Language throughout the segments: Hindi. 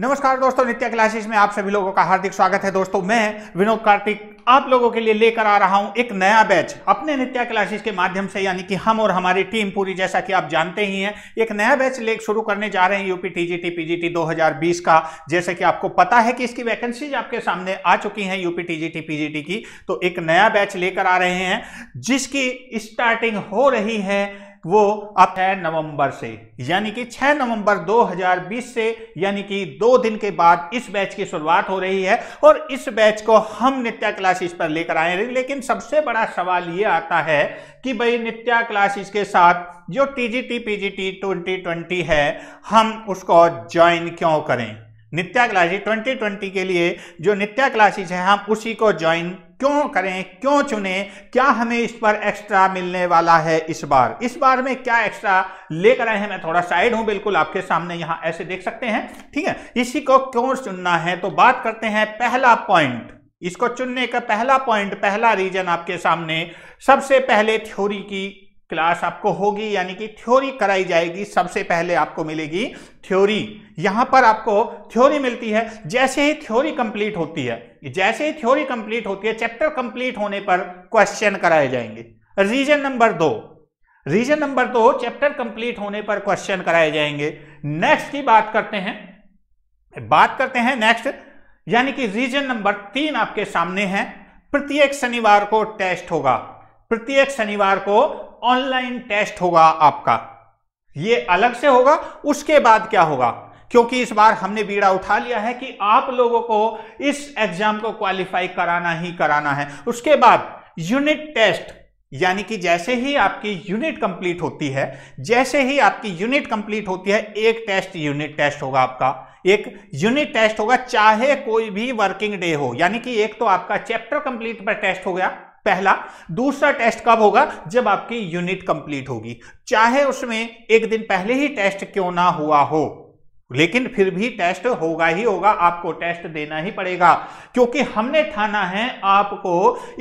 नमस्कार दोस्तों नित्य क्लासेस में आप सभी लोगों का हार्दिक स्वागत है दोस्तों मैं विनोद कार्तिक आप लोगों के लिए लेकर आ रहा हूं एक नया बैच अपने नित्या क्लासेस के माध्यम से यानी कि हम और हमारी टीम पूरी जैसा कि आप जानते ही हैं एक नया बैच ले शुरू करने जा रहे हैं यूपी टीजीटी पीजीटी 2020 का जैसे कि आपको पता है कि इसकी वैकेंसीज आपके सामने आ चुकी हैं यूपी टीजीटी पीजीटी की तो एक नया बैच लेकर आ रहे हैं जिसकी स्टार्टिंग हो रही है वो अब 6 नवंबर से यानी कि 6 नवंबर 2020 से यानी कि दो दिन के बाद इस बैच की शुरुआत हो रही है और इस बैच को हम नित्या क्लासेस पर लेकर आए हैं लेकिन सबसे बड़ा सवाल ये आता है कि भाई नित्या क्लासेस के साथ जो टी टी ट्वेंटी ट्वेंटी है हम उसको ज्वाइन क्यों करें नित्या क्लासेस 2020 के लिए जो नित्या क्लासेस है हम उसी को ज्वाइन क्यों करें क्यों चुने क्या हमें इस पर एक्स्ट्रा मिलने वाला है इस बार इस बार में क्या एक्स्ट्रा लेकर आए हैं मैं थोड़ा साइड हूं बिल्कुल आपके सामने यहां ऐसे देख सकते हैं ठीक है इसी को क्यों चुनना है तो बात करते हैं पहला पॉइंट इसको चुनने का पहला पॉइंट पहला रीजन आपके सामने सबसे पहले थ्योरी की क्लास आपको होगी यानी कि थ्योरी कराई जाएगी सबसे पहले आपको मिलेगी थ्योरी यहां पर आपको थ्योरी मिलती है जैसे ही थ्योरी कंप्लीट होती है जैसे ही थ्योरी कंप्लीट होती है चैप्टर कंप्लीट होने पर क्वेश्चन कराए जाएंगे रीजन नंबर दो रीजन नंबर दो चैप्टर कंप्लीट होने पर क्वेश्चन कराए जाएंगे नेक्स्ट की बात करते हैं बात करते हैं नेक्स्ट यानी कि रीजन नंबर तीन आपके सामने है प्रत्येक शनिवार को टेस्ट होगा प्रत्येक शनिवार को ऑनलाइन टेस्ट होगा आपका ये अलग से होगा उसके बाद क्या होगा क्योंकि इस बार हमने बीड़ा उठा लिया है कि आप लोगों को इस एग्जाम को क्वालिफाई कराना ही कराना है उसके बाद यूनिट टेस्ट यानी कि जैसे ही आपकी यूनिट कंप्लीट होती है जैसे ही आपकी यूनिट कंप्लीट होती है एक टेस्ट यूनिट टेस्ट होगा आपका एक यूनिट टेस्ट होगा चाहे कोई भी वर्किंग डे हो यानी कि एक तो आपका चैप्टर कंप्लीट पर टेस्ट हो गया पहला दूसरा टेस्ट कब होगा जब आपकी यूनिट कंप्लीट होगी चाहे उसमें एक दिन पहले ही टेस्ट क्यों ना हुआ हो लेकिन फिर भी टेस्ट होगा ही होगा आपको टेस्ट देना ही पड़ेगा क्योंकि हमने ठाना है आपको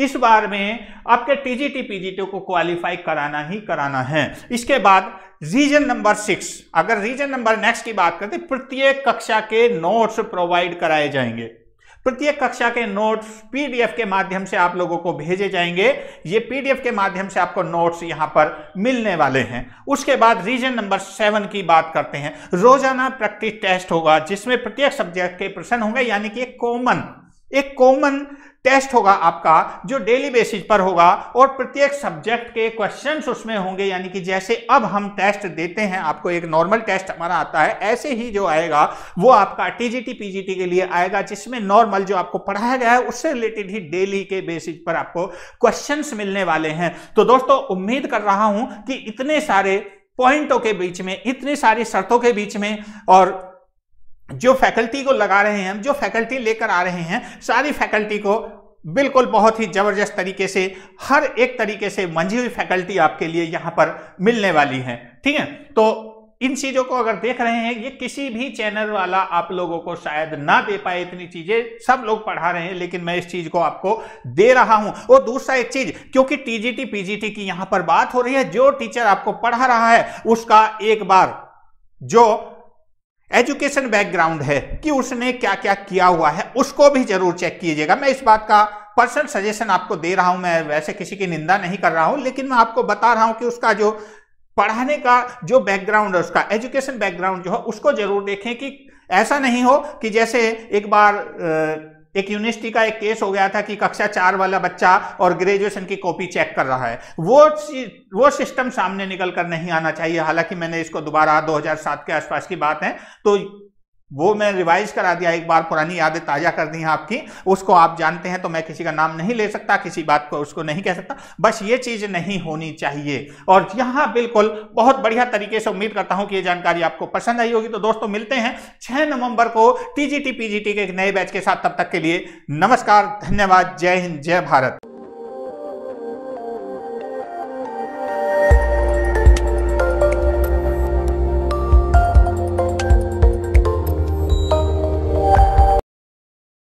इस बार में आपके टीजीटी पीजीटी को क्वालिफाई कराना ही कराना है इसके बाद रीजन नंबर सिक्स अगर रीजन नंबर नेक्स्ट की बात करते प्रत्येक कक्षा के नोट्स प्रोवाइड कराए जाएंगे प्रत्येक कक्षा के नोट्स पीडीएफ के माध्यम से आप लोगों को भेजे जाएंगे ये पीडीएफ के माध्यम से आपको नोट्स यहां पर मिलने वाले हैं उसके बाद रीजन नंबर सेवन की बात करते हैं रोजाना प्रैक्टिस टेस्ट होगा जिसमें प्रत्येक सब्जेक्ट के प्रश्न होंगे यानी कि कॉमन एक कॉमन टेस्ट होगा आपका जो डेली बेसिस पर होगा और प्रत्येक सब्जेक्ट के क्वेश्चंस उसमें होंगे यानी कि जैसे अब हम टेस्ट देते हैं आपको एक नॉर्मल टेस्ट हमारा आता है ऐसे ही जो आएगा वो आपका टीजीटी पीजीटी के लिए आएगा जिसमें नॉर्मल जो आपको पढ़ाया गया है उससे रिलेटेड ही डेली के बेसिस पर आपको क्वेश्चन मिलने वाले हैं तो दोस्तों उम्मीद कर रहा हूं कि इतने सारे पॉइंटों के बीच में इतनी सारी शर्तों के बीच में और जो फैकल्टी को लगा रहे हैं हम जो फैकल्टी लेकर आ रहे हैं सारी फैकल्टी को बिल्कुल बहुत ही ज़बरदस्त तरीके से हर एक तरीके से मंझी हुई फैकल्टी आपके लिए यहां पर मिलने वाली है ठीक है तो इन चीज़ों को अगर देख रहे हैं ये किसी भी चैनल वाला आप लोगों को शायद ना दे पाए इतनी चीज़ें सब लोग पढ़ा रहे हैं लेकिन मैं इस चीज़ को आपको दे रहा हूं और दूसरा एक चीज़ क्योंकि टीजीटी पीजीटी की यहां पर बात हो रही है जो टीचर आपको पढ़ा रहा है उसका एक बार जो एजुकेशन बैकग्राउंड है कि उसने क्या क्या किया हुआ है उसको भी जरूर चेक कीजिएगा मैं इस बात का पर्सनल सजेशन आपको दे रहा हूं मैं वैसे किसी की निंदा नहीं कर रहा हूं लेकिन मैं आपको बता रहा हूं कि उसका जो पढ़ाने का जो बैकग्राउंड है उसका एजुकेशन बैकग्राउंड जो है उसको जरूर देखें कि ऐसा नहीं हो कि जैसे एक बार आ, एक यूनिवर्सिटी का एक केस हो गया था कि कक्षा चार वाला बच्चा और ग्रेजुएशन की कॉपी चेक कर रहा है वो वो सिस्टम सामने निकल कर नहीं आना चाहिए हालांकि मैंने इसको दोबारा 2007 के आसपास की बात है तो वो मैं रिवाइज करा दिया एक बार पुरानी यादें ताज़ा कर दी हैं आपकी उसको आप जानते हैं तो मैं किसी का नाम नहीं ले सकता किसी बात को उसको नहीं कह सकता बस ये चीज़ नहीं होनी चाहिए और यहाँ बिल्कुल बहुत बढ़िया तरीके से उम्मीद करता हूँ कि ये जानकारी आपको पसंद आई होगी तो दोस्तों मिलते हैं छः नवंबर को टी जी के एक नए बैच के साथ तब तक के लिए नमस्कार धन्यवाद जय हिंद जय भारत